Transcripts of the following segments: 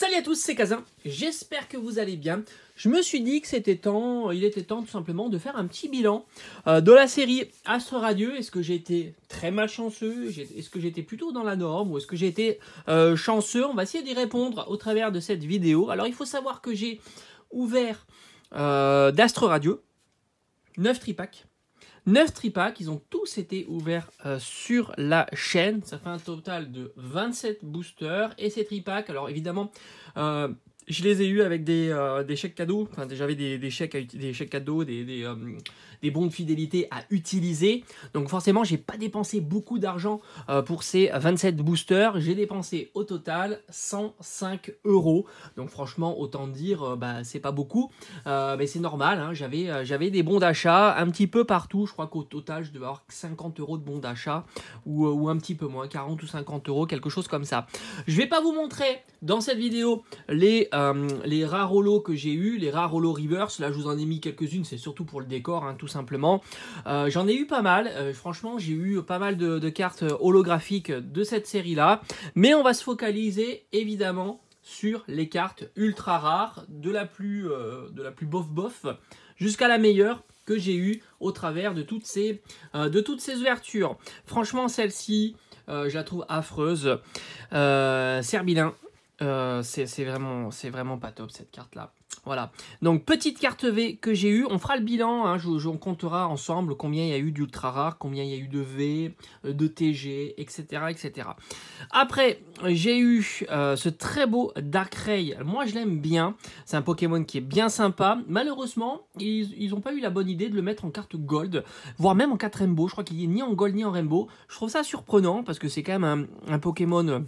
Salut à tous, c'est Kazin, j'espère que vous allez bien. Je me suis dit que c'était temps, il était temps tout simplement de faire un petit bilan euh, de la série Astro Radio, Est-ce que j'ai été très malchanceux Est-ce que j'étais plutôt dans la norme Ou est-ce que j'ai été euh, chanceux On va essayer d'y répondre au travers de cette vidéo. Alors il faut savoir que j'ai ouvert euh, d'Astro Radio Radio, 9 tripacks 9 tripacks, ils ont tous été ouverts euh, sur la chaîne. Ça fait un total de 27 boosters. Et ces tripacks, alors évidemment, euh, je les ai eus avec des, euh, chèques cadeaux. Enfin, j'avais des, chèques, des chèques cadeaux, euh, des, bons de fidélité à utiliser. Donc forcément, j'ai pas dépensé beaucoup d'argent euh, pour ces 27 boosters. J'ai dépensé au total 105 euros. Donc franchement, autant dire, bah, c'est pas beaucoup. mais c'est normal, hein. j'avais, j'avais des bons d'achat un petit peu partout. Je crois qu'au total, je devais avoir 50 euros de bons d'achat ou, un petit peu moins, 40 ou 50 euros, quelque chose comme ça. Je vais pas vous montrer dans cette vidéo les... Euh, les rares holo que j'ai eu, les rares holo reverse, là je vous en ai mis quelques-unes, c'est surtout pour le décor hein, tout simplement. Euh, j'en ai eu pas mal, euh, franchement j'ai eu pas mal de, cartes holographiques de cette série là, mais on va se focaliser évidemment sur les cartes ultra rares, de la plus, de la plus bof bof jusqu'à la meilleure que j'ai eu au travers de toutes ces, de toutes ces ouvertures. Franchement, celle-ci, je la trouve affreuse. Serbilin, euh, c'est vraiment, vraiment pas top cette carte là. Voilà, donc petite carte V que j'ai eue, on fera le bilan, hein. on comptera ensemble combien il y a eu d'ultra rare, combien il y a eu de V, euh, de TG, etc. etc. Après, j'ai eu euh, ce très beau Darkrai, moi je l'aime bien, c'est un Pokémon qui est bien sympa, malheureusement, ils n'ont pas eu la bonne idée de le mettre en carte gold, voire même en 4 rainbow, je crois qu'il n'y est ni en gold ni en rainbow, je trouve ça surprenant parce que c'est quand même un Pokémon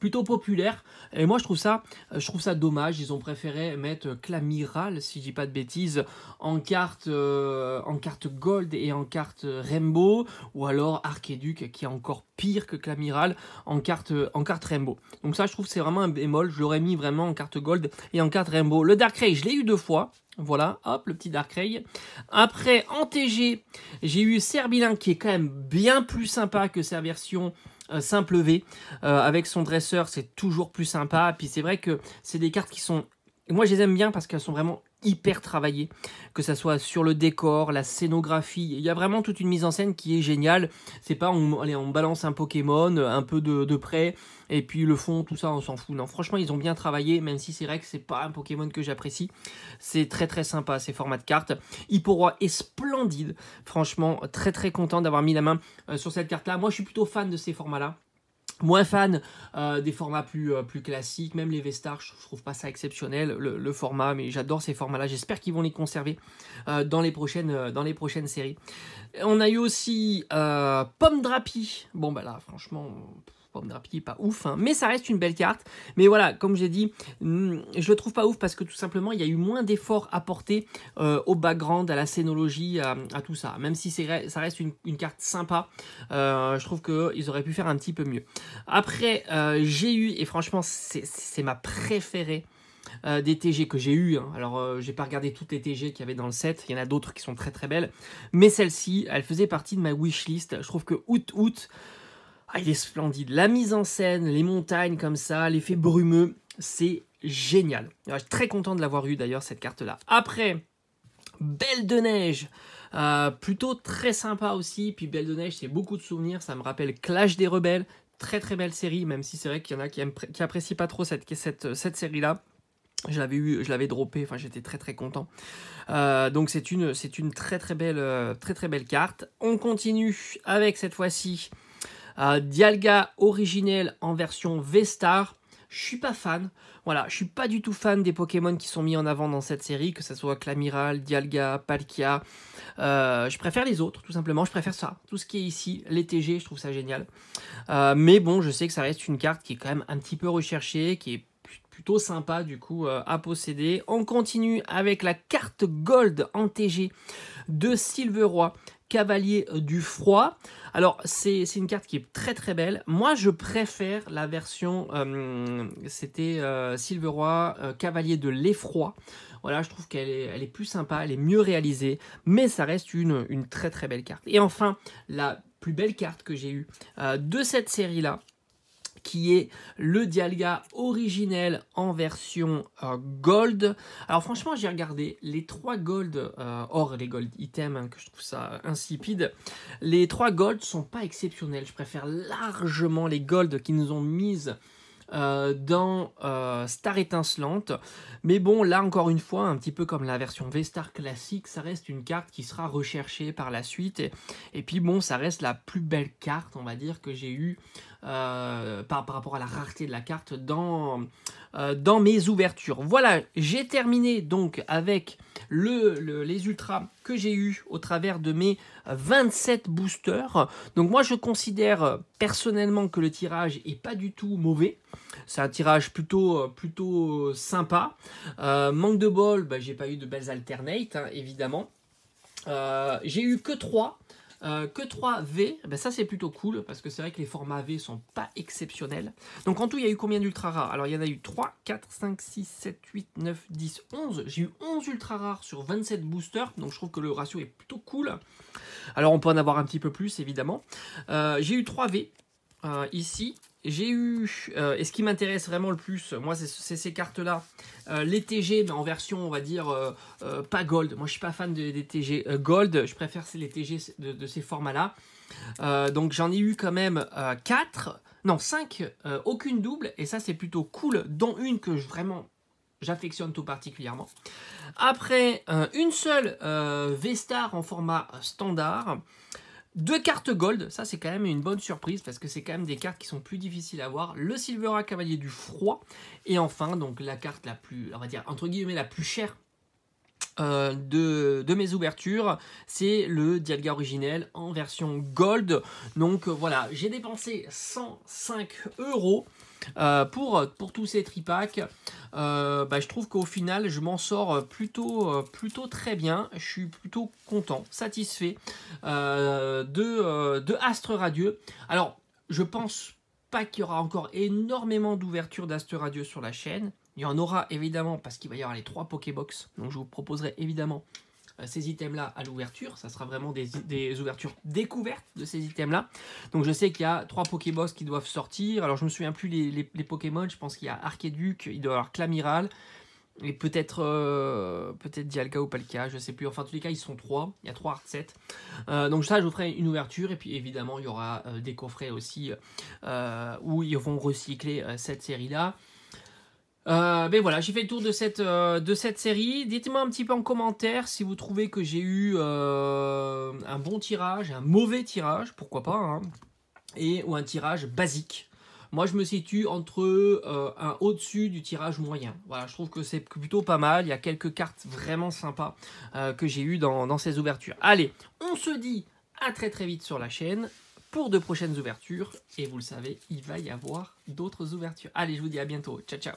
plutôt populaire et moi je trouve ça euh, je trouve ça dommage ils ont préféré mettre Clamiral si je dis pas de bêtises en carte euh, en carte gold et en carte rainbow ou alors Archéduc qui est encore pire que Clamiral en carte en carte rainbow donc ça je trouve c'est vraiment un bémol je l'aurais mis vraiment en carte gold et en carte rainbow le Dark Ray je l'ai eu deux fois voilà, hop, le petit Ray. Après, en TG, j'ai eu Serbilin qui est quand même bien plus sympa que sa version simple V. Euh, avec son dresseur, c'est toujours plus sympa. Puis c'est vrai que c'est des cartes qui sont moi, je les aime bien parce qu'elles sont vraiment hyper travaillé, que ça soit sur le décor, la scénographie, il y a vraiment toute une mise en scène qui est géniale. C'est pas on, balance un Pokémon un peu de, près et puis le fond, tout ça, on s'en fout. Non, franchement, ils ont bien travaillé, même si c'est vrai que c'est pas un Pokémon que j'apprécie. C'est très très sympa ces formats de cartes. Hipporoi est splendide, franchement, très très content d'avoir mis la main euh, sur cette carte là. Moi, je suis plutôt fan de ces formats là moins fan euh, des formats plus, euh, plus classiques, même les Vestars, je trouve pas ça exceptionnel, le, format, mais j'adore ces formats-là, j'espère qu'ils vont les conserver euh, dans, les prochaines, dans les prochaines séries. On a eu aussi Pomme Drapi, bon bah là franchement drapier, pas ouf, hein. mais ça reste une belle carte. Mais voilà, comme j'ai dit, hmm, je le trouve pas ouf parce que tout simplement, il y a eu moins d'efforts apportés euh, au background, à la scénologie, à, tout ça. Même si ça reste une, carte sympa, euh, je trouve qu'ils auraient pu faire un petit peu mieux. Après, euh, j'ai eu, et franchement, c'est ma préférée, des TG que j'ai eu. Hein. Alors, j'ai pas regardé toutes les TG qu'il y avait dans le set. Il y en a d'autres qui sont très très belles. Mais celle-ci, elle faisait partie de ma wishlist. Je trouve que août-août, ah, il est splendide. La mise en scène, les montagnes comme ça, l'effet brumeux, c'est génial. je suis très content de l'avoir eu d'ailleurs cette carte-là. Après, Belle de Neige. Euh, plutôt très sympa aussi. Puis Belle de Neige, c'est beaucoup de souvenirs. Ça me rappelle Clash des Rebelles. Très très belle série, même si c'est vrai qu'il y en a qui, aiment, apprécient pas trop cette, série-là. Je l'avais eu, je l'avais droppé, enfin j'étais très très content. Euh, donc c'est une, une très très belle, euh, très très belle carte. On continue avec cette fois-ci Dialga originel en version V-Star, je suis pas fan. Voilà, je suis pas du tout fan des Pokémon qui sont mis en avant dans cette série, que ce soit Clamiral, Dialga, Palkia. Euh, je préfère les autres, tout simplement. Je préfère ça. Tout ce qui est ici, les TG, je trouve ça génial. Euh, mais bon, je sais que ça reste une carte qui est quand même un petit peu recherchée, qui est plutôt sympa du coup euh, à posséder. On continue avec la carte gold en TG de Silveroy Cavalier du Froid. Alors, c'est une carte qui est très très belle. Moi, je préfère la version, euh, c'était euh, euh, Cavalier de l'Effroi. Voilà, je trouve qu'elle est, elle est plus sympa, elle est mieux réalisée, mais ça reste une, une très très belle carte. Et enfin, la plus belle carte que j'ai eue euh, de cette série-là, qui est le Dialga originel en version euh, gold. Alors franchement, j'ai regardé les trois gold, euh, or les gold items, hein, que je trouve ça insipide. Les trois gold sont pas exceptionnels. Je préfère largement les gold qui nous ont mises euh, dans euh, Star Étincelante. Mais bon, là encore une fois, un petit peu comme la version V-Star classique, ça reste une carte qui sera recherchée par la suite. Et, puis bon, ça reste la plus belle carte, on va dire, que j'ai eue euh, par, rapport à la rareté de la carte dans, dans mes ouvertures. Voilà, j'ai terminé donc avec les ultras que j'ai eu au travers de mes 27 euh, boosters. Donc moi je considère euh, personnellement que le tirage est pas du tout mauvais. C'est un tirage plutôt, euh, plutôt sympa. manque de bol, bah, j'ai pas eu de belles alternates hein, évidemment. j'ai eu que 3 euh, que 3V, eh ben, ça c'est plutôt cool parce que c'est vrai que les formats V sont pas exceptionnels. Donc en tout, il y a eu combien d'ultra rares Alors il y en a eu 3, 4, 5, 6, 7, 8, 9, 10, 11. J'ai eu 11 ultra rares sur 27 boosters, donc je trouve que le ratio est plutôt cool. Alors on peut en avoir un petit peu plus évidemment. Euh, j'ai eu 3V euh, ici j'ai eu, euh, et ce qui m'intéresse vraiment le plus, moi, c'est ces cartes-là. Euh, les TG, mais en version, on va dire, euh, pas gold. Moi, je suis pas fan des TG gold. Je préfère les TG de, ces formats-là. donc, j'en ai eu quand même 4, non, 5, aucune double. Et ça, c'est plutôt cool, dont une que je, vraiment j'affectionne tout particulièrement. Après, une seule V-Star en format standard. Deux cartes gold, ça c'est quand même une bonne surprise parce que c'est quand même des cartes qui sont plus difficiles à voir. Le Silver à Cavalier du Froid et enfin donc la carte la plus, on va dire entre guillemets la plus chère euh, de, mes ouvertures, c'est le Dialga originel en version gold. Donc euh, voilà, j'ai dépensé 105 euros. Euh, pour, pour tous ces tripacks, bah, je trouve qu'au final je m'en sors plutôt, plutôt très bien. Je suis plutôt content, satisfait de, de Astre Radieux. Alors, je pense pas qu'il y aura encore énormément d'ouvertures d'Astre Radieux sur la chaîne. Il y en aura évidemment parce qu'il va y avoir les trois Pokébox. Donc je vous proposerai évidemment euh, ces items-là à l'ouverture. Ça sera vraiment des, ouvertures découvertes de ces items-là. Donc je sais qu'il y a trois pokébox qui doivent sortir. Alors je me souviens plus les, Pokémon. Je pense qu'il y a Arcaduc, il doit y avoir Clamiral. Et peut-être euh, peut Dialga ou Palkia, je ne sais plus. Enfin, en tous les cas, ils sont trois. Il y a trois hard sets. Euh, donc ça, je vous ferai une ouverture. Et puis évidemment, il y aura des coffrets aussi où ils vont recycler cette série-là. Euh, ben voilà, j'ai fait le tour de cette, euh, de cette série. Dites-moi un petit peu en commentaire si vous trouvez que j'ai eu euh, un bon tirage, un mauvais tirage, pourquoi pas, hein, et, ou un tirage basique. Moi, je me situe entre un au-dessus du tirage moyen. Voilà, je trouve que c'est plutôt pas mal. Il y a quelques cartes vraiment sympas que j'ai eues dans, dans ces ouvertures. Allez, on se dit à très très vite sur la chaîne pour de prochaines ouvertures. Et vous le savez, il va y avoir d'autres ouvertures. Allez, je vous dis à bientôt. Ciao, ciao